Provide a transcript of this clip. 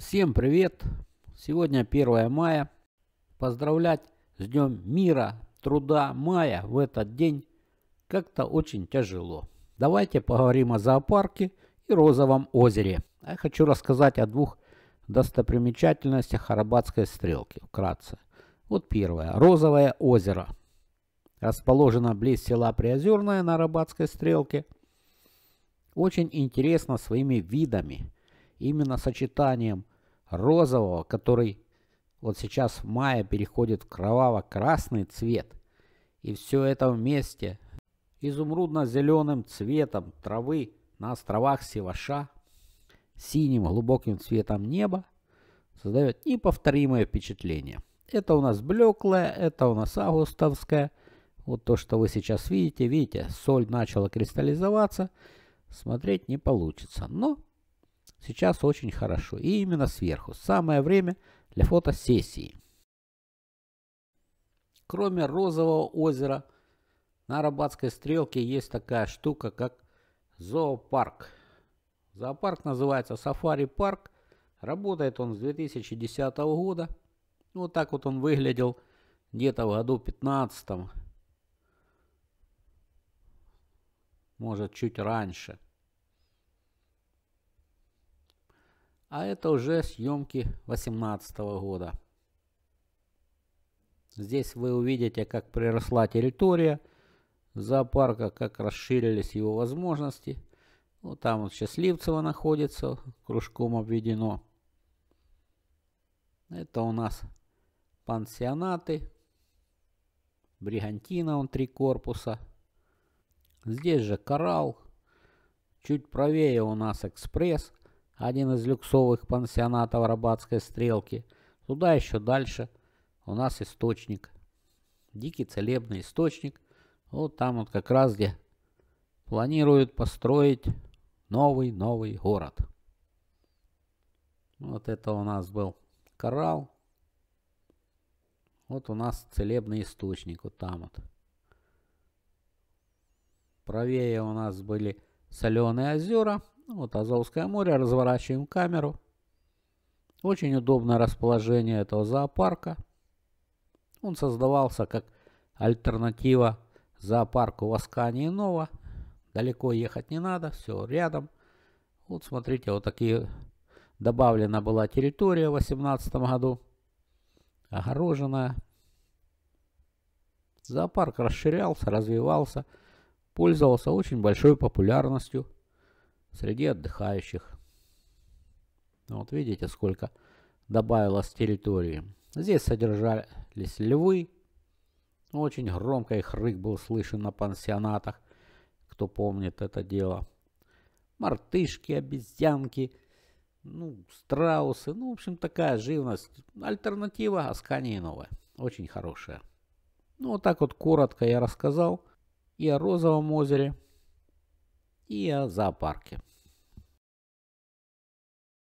Всем привет! Сегодня 1 мая. Поздравлять с Днем мира, труда мая в этот день как-то очень тяжело. Давайте поговорим о зоопарке и Розовом озере. Я хочу рассказать о двух достопримечательностях Харабатской стрелки вкратце. Вот первое. Розовое озеро. Расположено близ села Приозерное на Арабатской стрелке. Очень интересно своими видами. Именно сочетанием розового, который вот сейчас в мае переходит в кроваво-красный цвет. И все это вместе изумрудно-зеленым цветом травы на островах Севаша, синим глубоким цветом неба, создает неповторимое впечатление. Это у нас блеклое, это у нас августовское. Вот то, что вы сейчас видите. Видите, соль начала кристаллизоваться. Смотреть не получится. Но Сейчас очень хорошо. И именно сверху. Самое время для фотосессии. Кроме розового озера, на Арабатской стрелке есть такая штука, как зоопарк. Зоопарк называется сафари-парк. Работает он с 2010 года. Вот так вот он выглядел где-то в году 15 может чуть раньше – А это уже съемки 2018 года. Здесь вы увидите, как приросла территория зоопарка, как расширились его возможности. Вот там вот Счастливцево находится, кружком обведено. Это у нас пансионаты. Бригантина, он три корпуса. Здесь же коралл. Чуть правее у нас экспресс один из люксовых пансионатов Рабатской стрелки. Туда еще дальше у нас источник. Дикий целебный источник. Вот там вот как раз где планируют построить новый-новый город. Вот это у нас был коралл. Вот у нас целебный источник вот там вот. Правее у нас были соленые озера. Ну вот Азовское море, разворачиваем камеру. Очень удобное расположение этого зоопарка. Он создавался как альтернатива зоопарку Воскани и Нова. Далеко ехать не надо, все рядом. Вот смотрите, вот такие добавлена была территория в 2018 году. Огороженная. Зоопарк расширялся, развивался, пользовался очень большой популярностью среди отдыхающих. Ну вот видите, сколько добавилось территории. Здесь содержались львы. Очень громко их рык был слышен на пансионатах, кто помнит это дело. Мартышки, обезьянки, ну, страусы. Ну, в общем, такая живность. Альтернатива Асканиновая. Очень хорошая. Ну, вот так вот коротко я рассказал и о Розовом озере, и о зоопарке.